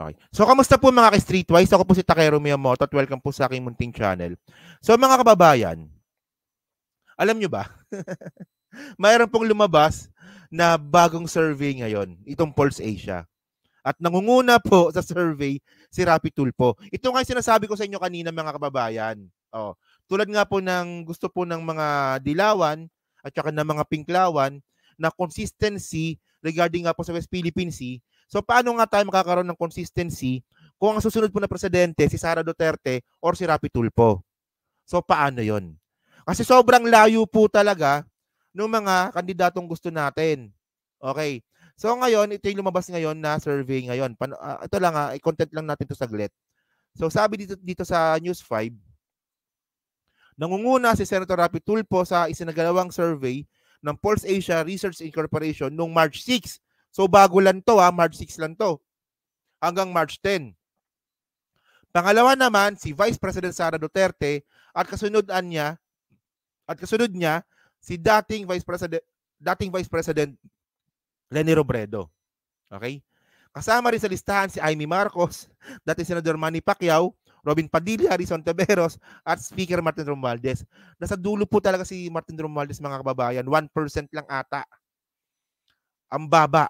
Okay. So, kamusta po mga ka-streetwise? Ako po si Takero Miyamoto at welcome po sa aking munting channel. So, mga kababayan, alam nyo ba, mayroon pong lumabas na bagong survey ngayon, itong Pulse Asia. At nangunguna po sa survey si Rapi Tulpo. Ito nga sinasabi ko sa inyo kanina mga kababayan. Oh, tulad nga po ng gusto po ng mga dilawan at saka ng mga pinklawan na consistency regarding nga po sa West Philippine Sea, So paano nga tayo makakaroon ng consistency kung ang susunod po na presidente si Sara Duterte or si Rapi Tulpo? So paano 'yon? Kasi sobrang layo po talaga ng mga kandidatong gusto natin. Okay. So ngayon, ito yung lumabas ngayon na survey ngayon. Pan- uh, ito lang ha, ah, i-content lang natin to saglit. So sabi dito, dito sa News 5, nangunguna si Senator Rapi Tulpo sa isinagawang survey ng Pulse Asia Research Incorporation noong March 6 So bago lang to ha, March 6 lang to. Hanggang March 10. Pangalawa naman, si Vice President Sara Duterte at kasunod niya at kasunod niya si dating Vice President dating Vice President Lenny Robredo. Okay? Kasama rin sa listahan si Amy Marcos, dati Senador Manny Pacquiao, Robin Padilla, Harrison Taveros, at Speaker Martin Romualdez. Nasa dulo po talaga si Martin Romualdez, mga kababayan. 1% lang ata ang baba.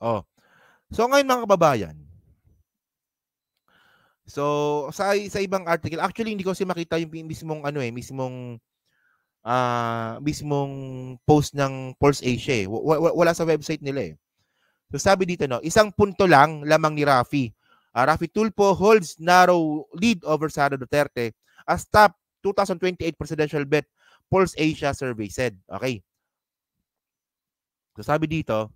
Oh. So ngayon mga kababayan, So, sa, sa ibang article, actually hindi ko kasi makita yung mismong ano eh, mismong uh, mismong post ng Pulse Asia eh. W- wala sa website nila eh. So sabi dito no, isang punto lang lamang ni Rafi. Uh, Rafi Tulpo holds narrow lead over Sara Duterte as top 2028 presidential bet Pulse Asia survey said. Okay. So sabi dito,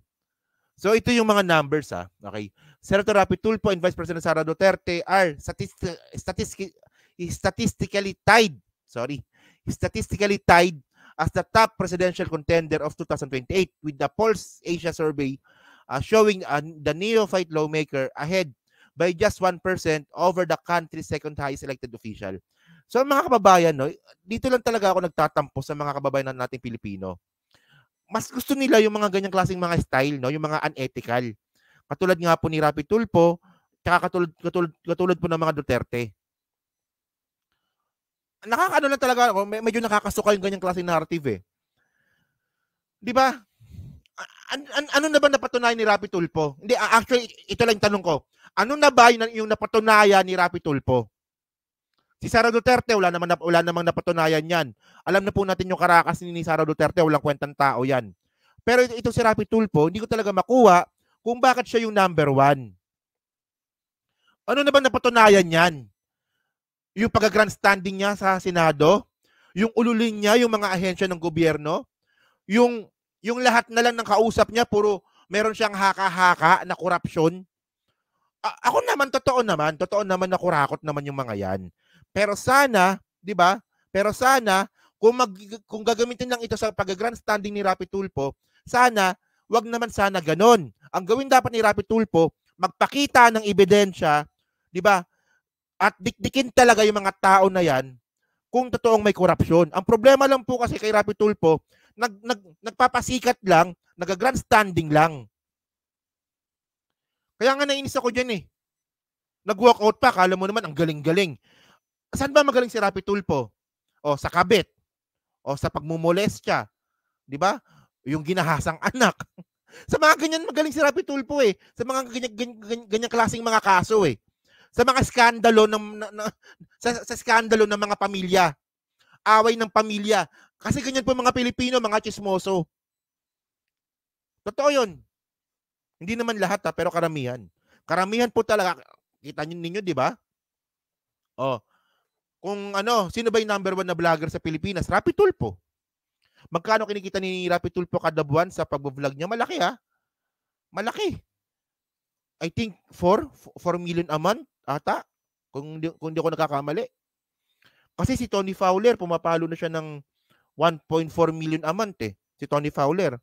so ito yung mga numbers ha. Okay. Senator Rapid Tulfo and Vice President Sara Duterte are statisti- statisti- statistically tied, sorry, statistically tied as the top presidential contender of 2028 with the Pulse Asia survey uh, showing uh, the neophyte lawmaker ahead by just 1% over the country's second highest elected official. So mga kababayan, no, dito lang talaga ako nagtatampo sa mga kababayan natin Pilipino mas gusto nila yung mga ganyang klaseng mga style, no? Yung mga unethical. Katulad nga po ni Rapi Tulpo, tsaka katulad, katulad, katulad po ng mga Duterte. Nakakaano lang talaga ako, medyo nakakasuka yung ganyang klaseng narrative eh. Di ba? An- an- ano na ba napatunayan ni Rapi Tulpo? Hindi, actually, ito lang yung tanong ko. Ano na ba yung, yung napatunayan ni Rapi Tulpo? Si Sara Duterte, wala naman wala namang napatunayan 'yan. Alam na po natin yung Caracas ni Sara Duterte, walang kwentang tao 'yan. Pero ito, ito si Rapi Tulfo, hindi ko talaga makuha kung bakit siya yung number one. Ano na ba napatunayan 'yan? Yung pag-grandstanding niya sa Senado, yung ululin niya yung mga ahensya ng gobyerno, yung yung lahat na lang ng kausap niya puro meron siyang haka-haka na korupsyon. A- ako naman totoo naman, totoo naman na kurakot naman yung mga 'yan. Pero sana, 'di ba? Pero sana kung mag, kung gagamitin lang ito sa pag-grandstanding ni Rapid Tulpo, sana wag naman sana ganon. Ang gawin dapat ni Rapid Tulpo, magpakita ng ebidensya, 'di ba? At dikdikin talaga yung mga tao na 'yan kung totoong may korupsyon. Ang problema lang po kasi kay Rapid Tulpo, nag, nag, nagpapasikat lang, nag-grandstanding lang. Kaya nga nainis ako dyan eh. Nag-walkout pa, kala mo naman ang galing-galing. Saan ba magaling si Rapi Tulpo? O sa kabit? O sa pagmumolestya? Di ba? Yung ginahasang anak. sa mga ganyan magaling si Rapi Tulpo eh. Sa mga ganyan, ganyan, ganyan klaseng mga kaso eh. Sa mga skandalo ng na, na, sa, sa skandalo ng mga pamilya. Away ng pamilya. Kasi ganyan po mga Pilipino, mga chismoso. Totoo 'yun. Hindi naman lahat ha, ah, pero karamihan. Karamihan po talaga kita ninyo, 'di ba? Oh, kung ano, sino ba yung number one na vlogger sa Pilipinas? Rapi Tulpo. Magkano kinikita ni Rapi Tulpo kada buwan sa pag-vlog niya? Malaki ha? Ah. Malaki. I think 4, 4 million a month ata. Kung di, kung di ako nakakamali. Kasi si Tony Fowler, pumapalo na siya ng 1.4 million a month eh. Si Tony Fowler.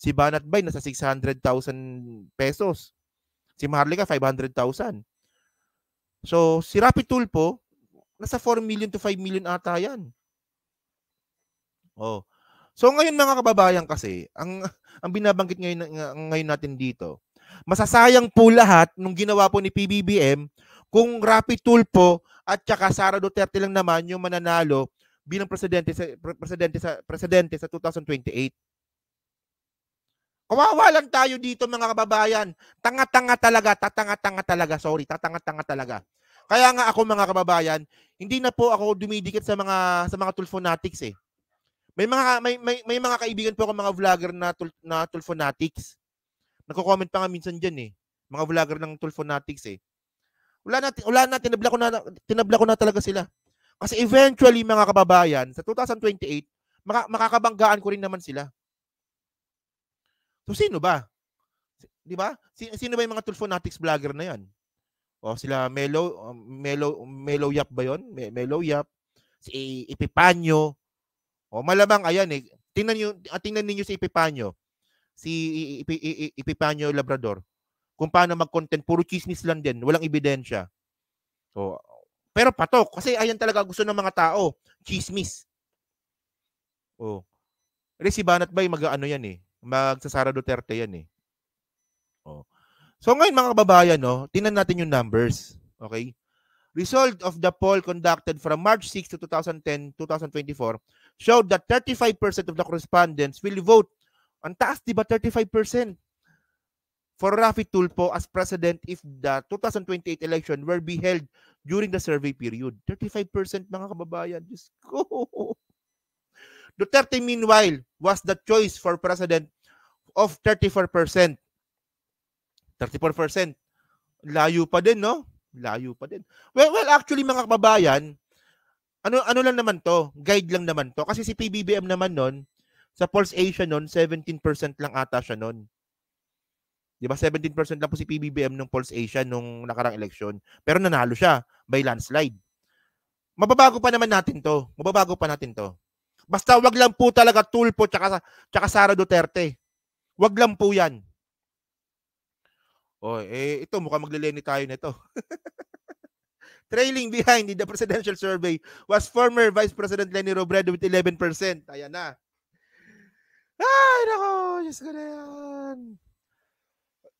Si Banat Bay, nasa 600,000 pesos. Si Marley Maharlika, 500,000. So, si Rapi Tulpo, Nasa 4 million to 5 million ata yan. Oh. So ngayon mga kababayan kasi, ang ang binabanggit ngayon ngayon natin dito, masasayang po lahat nung ginawa po ni PBBM kung Rapi Tulpo at saka Sara Duterte lang naman yung mananalo bilang presidente sa presidente sa presidente sa 2028. Kawawa lang tayo dito mga kababayan. Tanga-tanga talaga, tatanga-tanga talaga, sorry, tatanga-tanga talaga. Kaya nga ako mga kababayan, hindi na po ako dumidikit sa mga sa mga tulfonatics eh. May mga may may, may mga kaibigan po ako mga vlogger na tul, na tulfonatics. Nagko-comment pa nga minsan diyan eh. Mga vlogger ng tulfonatics eh. Wala natin wala na tinabla ko na tinabla ko na talaga sila. Kasi eventually mga kababayan, sa 2028 maka, makakabanggaan ko rin naman sila. So sino ba? 'Di ba? Sino, sino ba 'yung mga tulfonatics vlogger na 'yan? O sila Melo, um, Melo, Melo Yap ba yun? Melo Yap, si Ipipanyo. O malamang ayan eh. Tingnan niyo, at ah, tingnan niyo si Ipipanyo. Si Ipipanyo Labrador. Kung paano mag-content, puro chismis lang din, walang ebidensya. So, pero patok kasi ayan talaga gusto ng mga tao, chismis. Oh. Kasi si Banat Bay mag-ano yan eh, magsasara Duterte yan eh. So ngayon mga kababayan, no, tingnan natin yung numbers. Okay? Result of the poll conducted from March 6 to 2010, 2024 showed that 35% of the respondents will vote. Ang taas, di ba? 35% for Rafi Tulpo as president if the 2028 election were be held during the survey period. 35% mga kababayan. Diyos ko. Duterte, meanwhile, was the choice for president of 34% 34%. Layo pa din, no? Layo pa din. Well, well actually mga kababayan, ano ano lang naman to, guide lang naman to kasi si PBBM naman noon sa Pulse Asia noon 17% lang ata siya noon. 'Di ba? 17% lang po si PBBM ng Pulse Asia nung nakarang eleksyon. Pero nanalo siya by landslide. Mababago pa naman natin to. Mababago pa natin to. Basta wag lang po talaga Tulpo tsaka, tsaka Sara Duterte. Wag lang po yan. Oh, eh, ito, mukhang magleleni tayo nito. Trailing behind in the presidential survey was former Vice President Lenny Robredo with 11%. Ayan na. Ay, nako, Diyos ko na yan.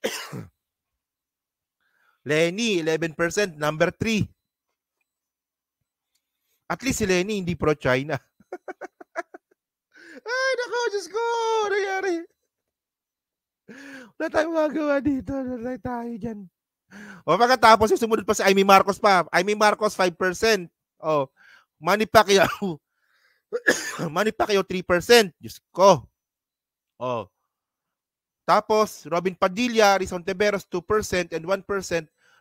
Lenny, 11%, number 3. At least si Lenny hindi pro-China. Ay, nako, Diyos ko, nangyari. Wala tayong magagawa dito. Wala tayo dyan. O pagkatapos, yung sumunod pa si Amy Marcos pa. Amy Marcos, 5%. O, Manny Pacquiao. Manny Pacquiao, 3%. Diyos ko. O. Tapos, Robin Padilla, Rizon Teveros, 2% and 1%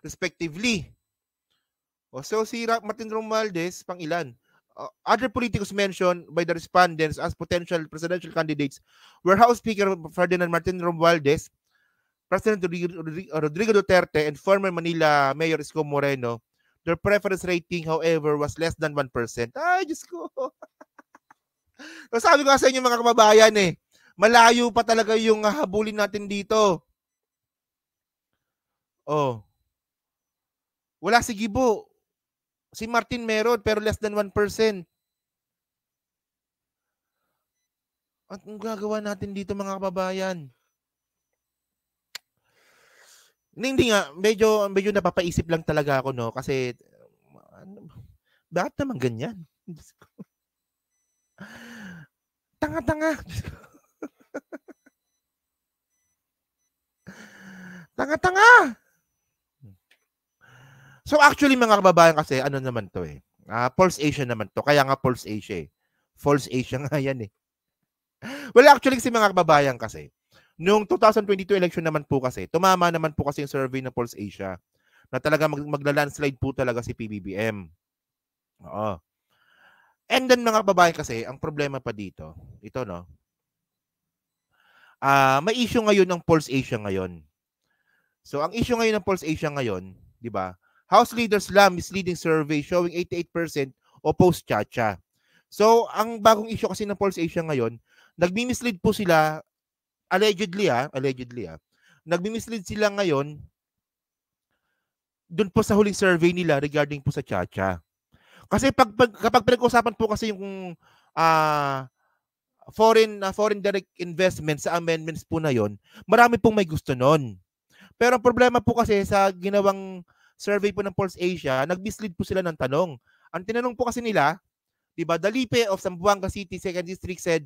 respectively. O, so si Martin Romualdez, pang ilan? uh, other politicos mentioned by the respondents as potential presidential candidates were House Speaker Ferdinand Martin Romualdez, President uh, Rodrigo Duterte, and former Manila Mayor Isko Moreno. Their preference rating, however, was less than 1%. Ay, Diyos ko. so, sabi ko sa inyo mga kababayan eh, malayo pa talaga yung habulin natin dito. Oh. Wala si Gibo. Si Martin meron pero less than 1%. At ang gagawa natin dito mga kababayan? Hindi, hindi nga, medyo, medyo napapaisip lang talaga ako, no? Kasi, ano, bakit naman ganyan? Tanga-tanga. Tanga-tanga! So actually mga kababayan kasi ano naman to eh. Uh, Pulse Asia naman to. Kaya nga false Asia eh. Pulse Asia nga yan eh. Well actually kasi mga kababayan kasi nung 2022 election naman po kasi tumama naman po kasi yung survey ng Pulse Asia na talaga mag magla-landslide po talaga si PBBM. Oo. And then mga kababayan kasi ang problema pa dito, ito no. Ah, uh, may issue ngayon ng Pulse Asia ngayon. So ang issue ngayon ng Pulse Asia ngayon, 'di ba? House leaders Slam misleading survey showing 88% oppose Chacha. So, ang bagong issue kasi ng Pulse Asia ngayon, nagmi-mislead po sila, allegedly ha, ah, allegedly ha, ah. nagmi-mislead sila ngayon doon po sa huling survey nila regarding po sa Chacha. Kasi pag, pag kapag pinag-usapan po kasi yung uh, foreign uh, foreign direct investment sa amendments po na yon, marami pong may gusto noon. Pero ang problema po kasi sa ginawang survey po ng Pulse Asia, nag-mislead po sila ng tanong. Ang tinanong po kasi nila, di ba, Dalipe of Zamboanga City, 2nd District said,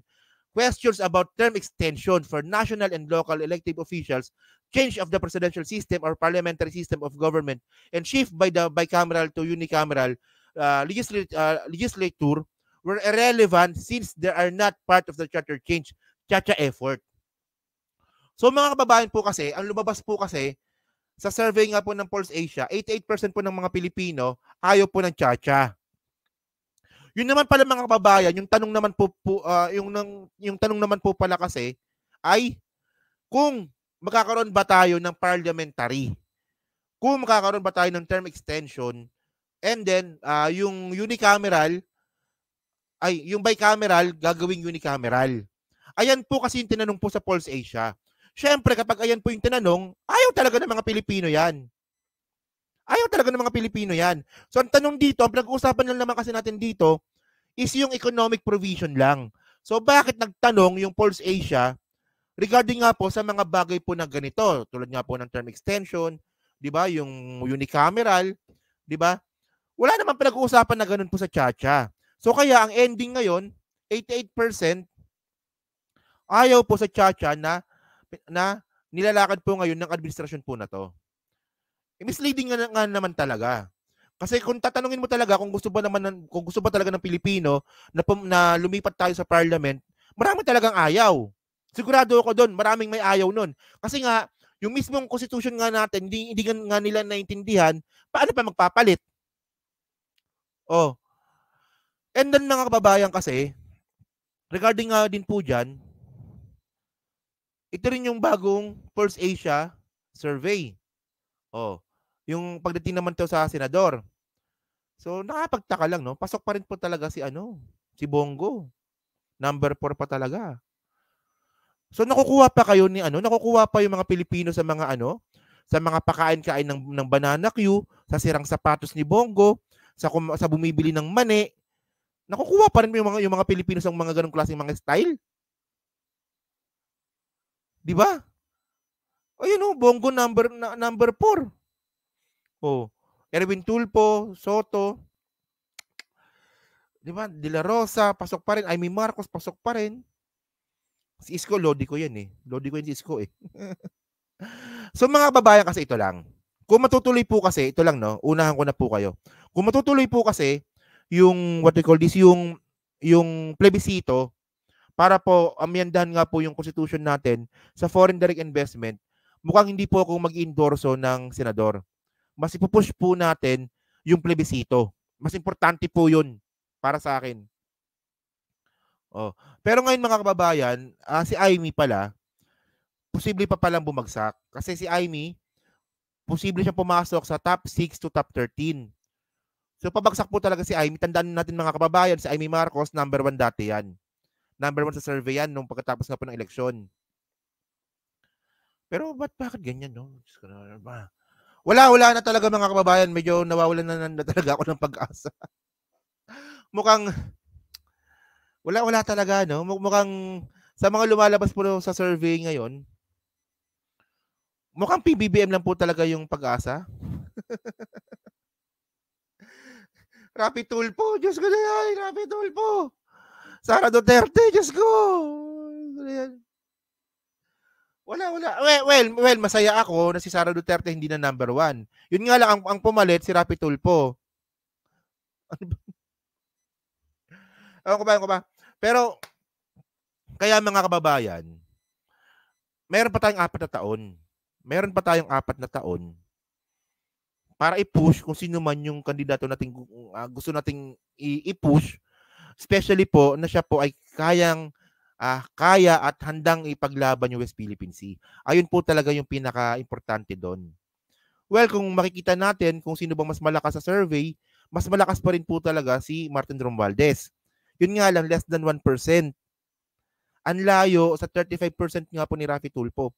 questions about term extension for national and local elective officials, change of the presidential system or parliamentary system of government, and shift by the bicameral to unicameral uh, legislat uh, legislature were irrelevant since they are not part of the charter change, chacha effort. So mga kababayan po kasi, ang lumabas po kasi, sa survey nga po ng Pulse Asia, 88% po ng mga Pilipino ayaw po ng chacha. Yun naman pala mga kababayan, yung tanong naman po, po uh, yung nang, yung tanong naman po pala kasi ay kung magkakaroon ba tayo ng parliamentary? Kung magkakaroon ba tayo ng term extension? And then uh, yung unicameral ay yung bicameral gagawing unicameral. Ayan po kasi yung tinanong po sa Pulse Asia. Siyempre, kapag ayan po yung tinanong, ayaw talaga ng mga Pilipino yan. Ayaw talaga ng mga Pilipino yan. So, ang tanong dito, ang pinag-uusapan lang naman kasi natin dito, is yung economic provision lang. So, bakit nagtanong yung Pulse Asia regarding nga po sa mga bagay po na ganito, tulad nga po ng term extension, di ba, yung unicameral, di ba? Wala naman pinag-uusapan na ganun po sa Chacha. So, kaya ang ending ngayon, 88% ayaw po sa Chacha na na nilalakad po ngayon ng administrasyon po na to. Eh, misleading nga, nga naman talaga. Kasi kung tatanungin mo talaga kung gusto ba naman ng, kung gusto ba talaga ng Pilipino na, na lumipat tayo sa parliament, marami talagang ayaw. Sigurado ako doon, maraming may ayaw noon. Kasi nga yung mismong constitution nga natin, hindi, hindi nga nila naintindihan, paano pa magpapalit? Oh. And then mga kababayan kasi, regarding nga din po dyan, ito rin yung bagong First Asia survey. Oh, yung pagdating naman to sa senador. So nakapagtaka lang no, pasok pa rin po talaga si ano, si Bongo. Number 4 pa talaga. So nakukuha pa kayo ni ano, nakukuha pa yung mga Pilipino sa mga ano, sa mga pakain-kain ng ng banana queue, sa sirang sapatos ni Bongo, sa sa bumibili ng mani. Nakukuha pa rin yung mga yung mga Pilipino sa mga ganung klaseng mga style. 'Di ba? Ayun oh, Bongo number na, number 4. Oh, Erwin Tulpo, Soto, 'di ba? De La Rosa, pasok pa rin. Amy Marcos, pasok pa rin. Si Isko, lodi ko 'yan eh. Lodi ko 'yan si Isko eh. so mga babayan kasi ito lang. Kung matutuloy po kasi, ito lang no, unahan ko na po kayo. Kung matutuloy po kasi yung what we call this, yung yung plebisito, para po amyandahan nga po yung constitution natin sa foreign direct investment, mukhang hindi po ako mag-endorso ng senador. Mas ipupush po natin yung plebisito. Mas importante po yun para sa akin. Oh. Pero ngayon mga kababayan, uh, si Amy pala, posible pa palang bumagsak. Kasi si Amy, posible siya pumasok sa top 6 to top 13. So pabagsak po talaga si Amy. Tandaan natin mga kababayan, si Amy Marcos, number 1 dati yan. Number one sa survey yan nung pagkatapos nga po ng eleksyon. Pero ba't bakit ganyan, no? Just, ano ba? Wala, wala na talaga mga kababayan. Medyo nawawalan na, na talaga ako ng pag-asa. mukhang, wala, wala talaga, no? Mukhang, sa mga lumalabas po sa survey ngayon, mukhang PBBM lang po talaga yung pag-asa. Rapi Tulpo, Diyos ko na yan, Rapi Tulpo. Sara Duterte, Diyos go. Wala, wala. Well, well, well, masaya ako na si Sara Duterte hindi na number one. Yun nga lang, ang, ang pumalit, si Rapi Tulpo. Ano ewan ba, ko ba? Pero, kaya mga kababayan, meron pa tayong apat na taon. Meron pa tayong apat na taon para i-push kung sino man yung kandidato nating uh, gusto nating i-push Especially po na siya po ay kayang uh, kaya at handang ipaglaban yung West Philippine Sea. Ayun po talaga yung pinaka-importante doon. Well, kung makikita natin kung sino bang mas malakas sa survey, mas malakas pa rin po talaga si Martin Romualdez. Yun nga lang, less than 1%. Ang layo sa 35% nga po ni Rafi Tulpo.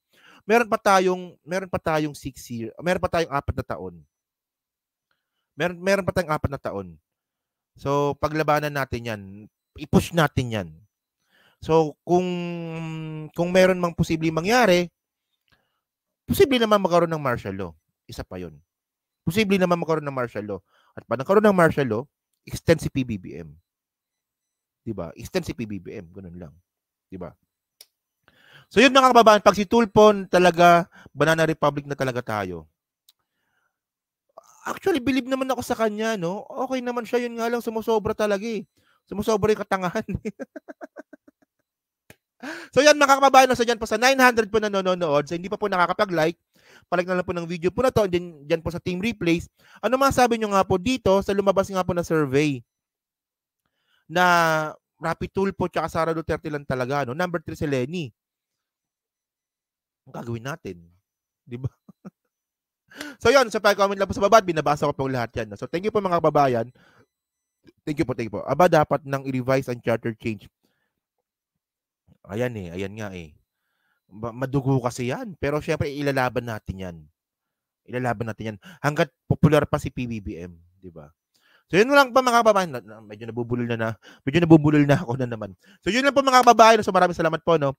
Meron pa tayong meron pa tayong 6 year, meron pa tayong 4 na taon. Meron meron pa tayong 4 na taon. So, paglabanan natin yan. I-push natin yan. So, kung kung meron mang posibleng mangyari, posible naman magkaroon ng martial law. Isa pa yon. Posible naman magkaroon ng martial law. At pag nagkaroon ng martial law, extensive PBBM. 'Di ba? Extend PBBM, ganun lang. 'Di ba? So yun mga kababayan, pag si Tulpon talaga Banana Republic na talaga tayo. Actually, believe naman ako sa kanya, no? Okay naman siya, yun nga lang, sumusobra talaga eh. Sumusobra yung katangahan. Eh. so yan mga kababayan, so dyan po sa 900 po na nanonood, sa so, hindi pa po nakakapag-like, Palag na lang po ng video po na to, and then dyan po sa team replays, ano masabi nyo nga po dito sa lumabas nga po na survey na Rapid Tool po tsaka Sara Duterte lang talaga, no? Number 3 si Lenny. Ang gagawin natin? Di ba? So yun, so pa-comment lang po sa baba binabasa ko po lahat yan. So thank you po mga kababayan. Thank you po, thank you po. Aba, dapat nang i-revise ang charter change. Ayan eh, ayan nga eh. Madugo kasi yan. Pero syempre, ilalaban natin yan. Ilalaban natin yan. Hanggat popular pa si PBBM, di ba? So yun lang po mga kababayan. Medyo nabubulol na na. Medyo nabubulol na ako na naman. So yun lang po mga kababayan. So maraming salamat po, no?